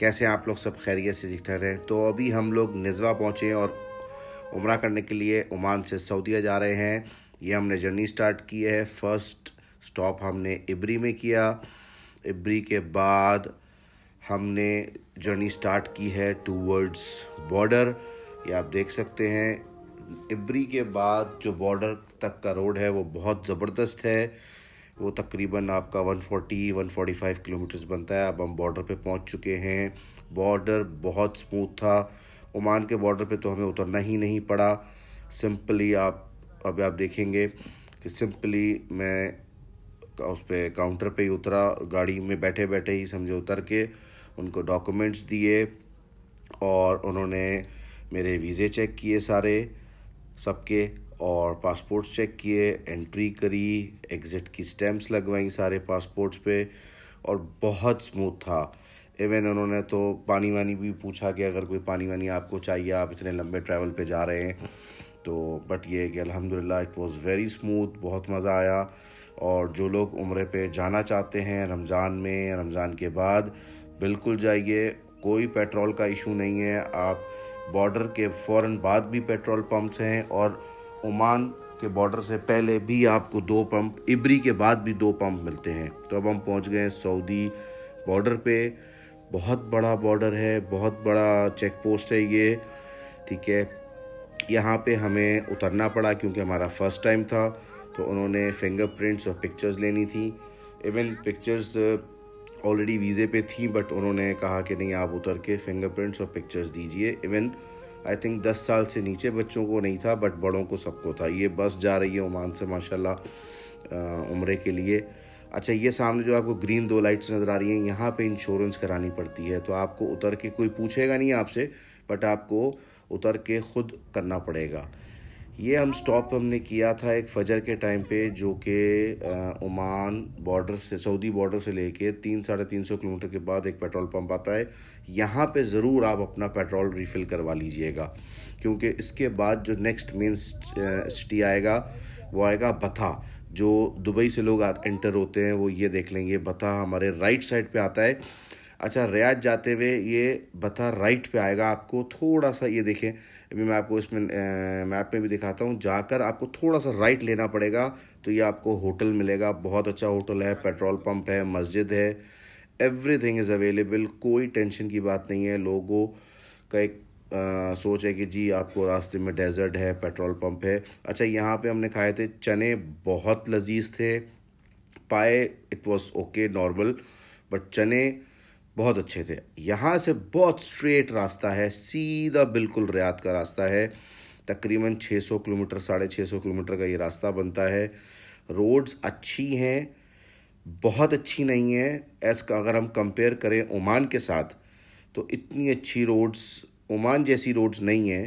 कैसे आप लोग सब खैरियत से ठीक ठाक हैं तो अभी हम लोग नजवा पहुँचे और उम्र करने के लिए ओमान से सऊदीया जा रहे हैं ये हमने जर्नी स्टार्ट की है फर्स्ट स्टॉप हमने इबरी में किया इबरी के बाद हमने जर्नी स्टार्ट की है टूवर्ड्स बॉर्डर ये आप देख सकते हैं इबरी के बाद जो बॉर्डर तक का रोड है वो बहुत ज़बरदस्त है वो तकरीबन आपका 140 145 किलोमीटर्स बनता है अब हम बॉर्डर पे पहुंच चुके हैं बॉर्डर बहुत स्मूथ था ओमान के बॉर्डर पे तो हमें उतरना ही नहीं पड़ा सिंपली आप अभी आप देखेंगे कि सिंपली मैं उस पर काउंटर पे ही उतरा गाड़ी में बैठे बैठे ही समझे उतर के उनको डॉक्यूमेंट्स दिए और उन्होंने मेरे वीज़े चेक किए सारे सबके और पासपोर्ट्स चेक किए एंट्री करी एग्ज़िट की स्टैम्प्स लगवाई सारे पासपोर्ट्स पे और बहुत स्मूथ था इवन उन्होंने तो पानी वानी भी पूछा कि अगर कोई पानी वानी आपको चाहिए आप इतने लंबे ट्रैवल पे जा रहे हैं तो बट ये कि अल्हम्दुलिल्लाह इट वाज वेरी स्मूथ बहुत मज़ा आया और जो लोग उम्र पे जाना चाहते हैं रमज़ान में रमज़ान के बाद बिल्कुल जाइए कोई पेट्रोल का इशू नहीं है आप बॉर्डर के फ़ौर बाद भी पेट्रोल पम्प्स हैं और ओमान के बॉर्डर से पहले भी आपको दो पंप इबरी के बाद भी दो पंप मिलते हैं तो अब हम पहुंच गए सऊदी बॉर्डर पे बहुत बड़ा बॉर्डर है बहुत बड़ा चेक पोस्ट है ये ठीक है यहाँ पे हमें उतरना पड़ा क्योंकि हमारा फर्स्ट टाइम था तो उन्होंने फिंगरप्रिंट्स और पिक्चर्स लेनी थी इवन पिक्चर्स ऑलरेडी वीज़े पे थी बट उन्होंने कहा कि नहीं आप उतर के फिंगरप्रिंट्स और पिक्चर्स दीजिए इवन आई थिंक 10 साल से नीचे बच्चों को नहीं था बट बड़ों को सबको था ये बस जा रही है ओमान से माशाल्लाह उम्र के लिए अच्छा ये सामने जो आपको ग्रीन दो लाइट्स नज़र आ रही हैं यहाँ पे इंश्योरेंस करानी पड़ती है तो आपको उतर के कोई पूछेगा नहीं आपसे बट आपको उतर के ख़ुद करना पड़ेगा ये हम स्टॉप हमने किया था एक फजर के टाइम पे जो कि ओमान बॉर्डर से सऊदी बॉर्डर से लेके तीन साढ़े तीन सौ किलोमीटर के बाद एक पेट्रोल पंप आता है यहाँ पे ज़रूर आप अपना पेट्रोल रिफ़िल करवा लीजिएगा क्योंकि इसके बाद जो नेक्स्ट मेन सिटी आएगा वो आएगा बथा जो दुबई से लोग एंटर होते हैं वो ये देख लेंगे बथा हमारे राइट साइड पर आता है अच्छा रियाज जाते हुए ये बता राइट पे आएगा आपको थोड़ा सा ये देखें अभी मैं आपको इसमें मैप में भी दिखाता हूँ जाकर आपको थोड़ा सा राइट लेना पड़ेगा तो ये आपको होटल मिलेगा बहुत अच्छा होटल है पेट्रोल पंप है मस्जिद है एवरी थिंग इज़ अवेलेबल कोई टेंशन की बात नहीं है लोगों का एक आ, सोच है कि जी आपको रास्ते में डेजर्ट है पेट्रोल पम्प है अच्छा यहाँ पर हमने खाए थे चने बहुत लजीज थे पाए it was okay normal but चने बहुत अच्छे थे यहाँ से बहुत स्ट्रेट रास्ता है सीधा बिल्कुल रियाद का रास्ता है तकरीबन 600 किलोमीटर साढ़े छः सौ किलोमीटर का ये रास्ता बनता है रोड्स अच्छी हैं बहुत अच्छी नहीं है एज अगर हम कंपेयर करें ओमान के साथ तो इतनी अच्छी रोड्स ओमान जैसी रोड्स नहीं हैं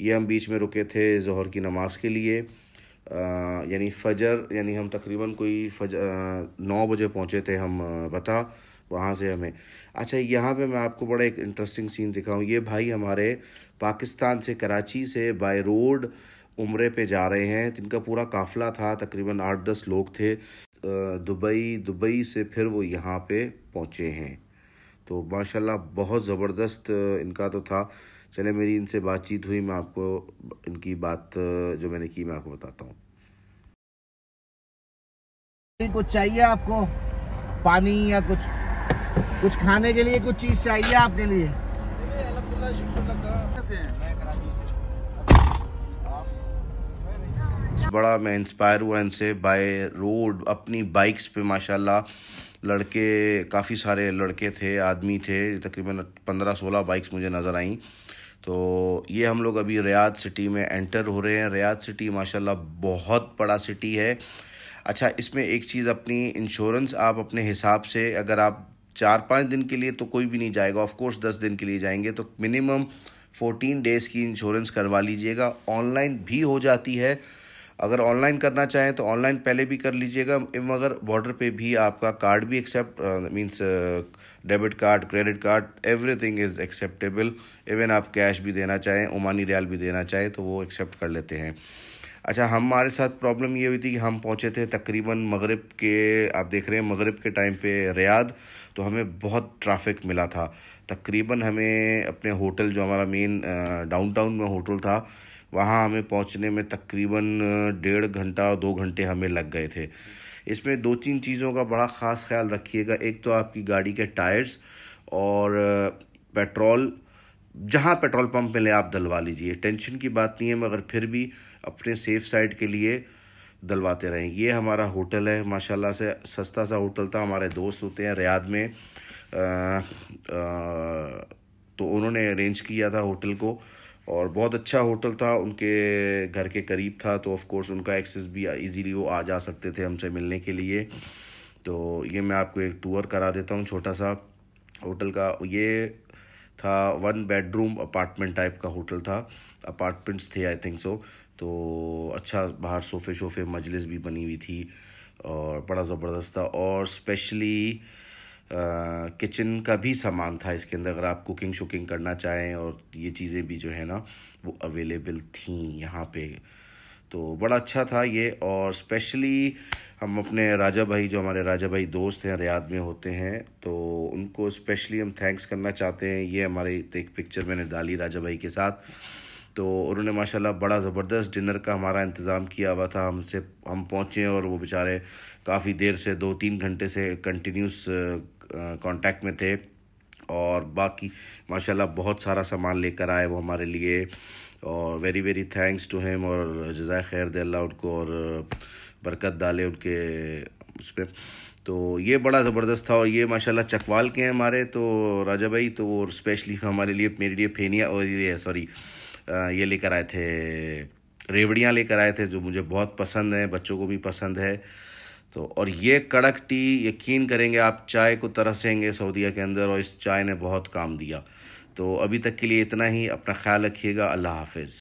ये हम बीच में रुके थे जहर की नमाज़ के लिए यानी फ़जर यानी हम तकरीबन कोई फजर नौ बजे पहुँचे थे हम बता वहाँ से हमें अच्छा यहाँ पे मैं आपको बड़ा एक इंटरेस्टिंग सीन दिखाऊँ ये भाई हमारे पाकिस्तान से कराची से बाय रोड उम्र पे जा रहे हैं जिनका पूरा काफ़िला था तकरीबन आठ दस लोग थे दुबई दुबई से फिर वो यहाँ पे पहुँचे हैं तो माशाल्लाह बहुत ज़बरदस्त इनका तो था चले मेरी इनसे बातचीत हुई मैं आपको इनकी बात जो मैंने की मैं आपको बताता हूँ कुछ चाहिए आपको पानी या कुछ कुछ खाने के लिए कुछ चीज़ चाहिए आपके लिए बड़ा मैं इंस्पायर हुआ इनसे बाय रोड अपनी बाइक्स पे माशाल्लाह लड़के काफ़ी सारे लड़के थे आदमी थे तकरीबन पंद्रह सोलह बाइक्स मुझे नज़र आई तो ये हम लोग अभी रियाद सिटी में एंटर हो रहे हैं रियाद सिटी माशाल्लाह बहुत बड़ा सिटी है अच्छा इसमें एक चीज़ अपनी इंश्योरेंस आप अपने हिसाब से अगर आप चार पाँच दिन के लिए तो कोई भी नहीं जाएगा ऑफ कोर्स दस दिन के लिए जाएंगे तो मिनिमम फोर्टीन डेज़ की इंश्योरेंस करवा लीजिएगा ऑनलाइन भी हो जाती है अगर ऑनलाइन करना चाहें तो ऑनलाइन पहले भी कर लीजिएगा एवं अगर बॉर्डर पे भी आपका कार्ड भी accept means debit card credit card everything is acceptable even आप कैश भी देना चाहें ओमानी रियाल भी देना चाहें तो वो एक्सेप्ट कर लेते हैं अच्छा हमारे साथ प्रॉब्लम ये हुई थी कि हम पहुँचे थे तकरीबन मगरब के आप देख रहे हैं मगरब के टाइम पे रियाद तो हमें बहुत ट्रैफिक मिला था तकरीबन हमें अपने होटल जो हमारा मेन डाउनटाउन में होटल था वहाँ हमें पहुँचने में तकरीबन डेढ़ घंटा दो घंटे हमें लग गए थे इसमें दो तीन चीज़ों का बड़ा ख़ास ख्याल रखिएगा एक तो आपकी गाड़ी के टायर्स और पेट्रोल जहाँ पेट्रोल पंप मिले आप दलवा लीजिए टेंशन की बात नहीं है मगर फिर भी अपने सेफ साइड के लिए दलवाते रहें ये हमारा होटल है माशाल्लाह से सस्ता सा होटल था हमारे दोस्त होते हैं रियाद में आ, आ, तो उन्होंने अरेंज किया था होटल को और बहुत अच्छा होटल था उनके घर के करीब था तो ऑफ़ कोर्स उनका एक्सेस भी इजीली वो आ जा सकते थे हमसे मिलने के लिए तो ये मैं आपको एक टूर करा देता हूँ छोटा सा होटल का ये था वन बेडरूम अपार्टमेंट टाइप का होटल था अपार्टमेंट्स थे आई थिंक सो तो अच्छा बाहर सोफे शोफे मजलिस भी बनी हुई थी और बड़ा ज़बरदस्त था और स्पेशली किचन का भी सामान था इसके अंदर अगर आप कुकिंग शुकिंग करना चाहें और ये चीज़ें भी जो है ना वो अवेलेबल थी यहाँ पे तो बड़ा अच्छा था ये और स्पेशली हम अपने राजा भाई जो हमारे राजा भाई दोस्त हैं रियाद में होते हैं तो उनको स्पेशली हम थैंक्स करना चाहते हैं ये हमारी एक पिक्चर मैंने डाली राजा भाई के साथ तो उन्होंने माशाल्लाह बड़ा ज़बरदस्त डिनर का हमारा इंतज़ाम किया हुआ था हमसे हम पहुँचे और वो बेचारे काफ़ी देर से दो तीन घंटे से कंटिन्यूस कॉन्टैक्ट में थे और बाकी माशाल्लाह बहुत सारा सामान लेकर आए वो हमारे लिए और very very thanks to him और जजाय खैर दे अल्लाह उनको और uh, बरकत डाले उनके उस पर तो ये बड़ा ज़बरदस्त था और ये माशाल्लाह चकवाल के हैं हमारे तो राजा भाई तो वो स्पेशली हमारे लिए मेरे लिए फेनिया और ये सॉरी uh, ये लेकर आए थे रेवड़ियाँ लेकर आए थे जो मुझे बहुत पसंद हैं बच्चों को भी पसंद है तो और ये कड़क टी यकीन करेंगे आप चाय को तरसेंगे सऊदीया के अंदर और इस चाय ने बहुत काम दिया तो अभी तक के लिए इतना ही अपना ख्याल रखिएगा अल्लाह हाफिज़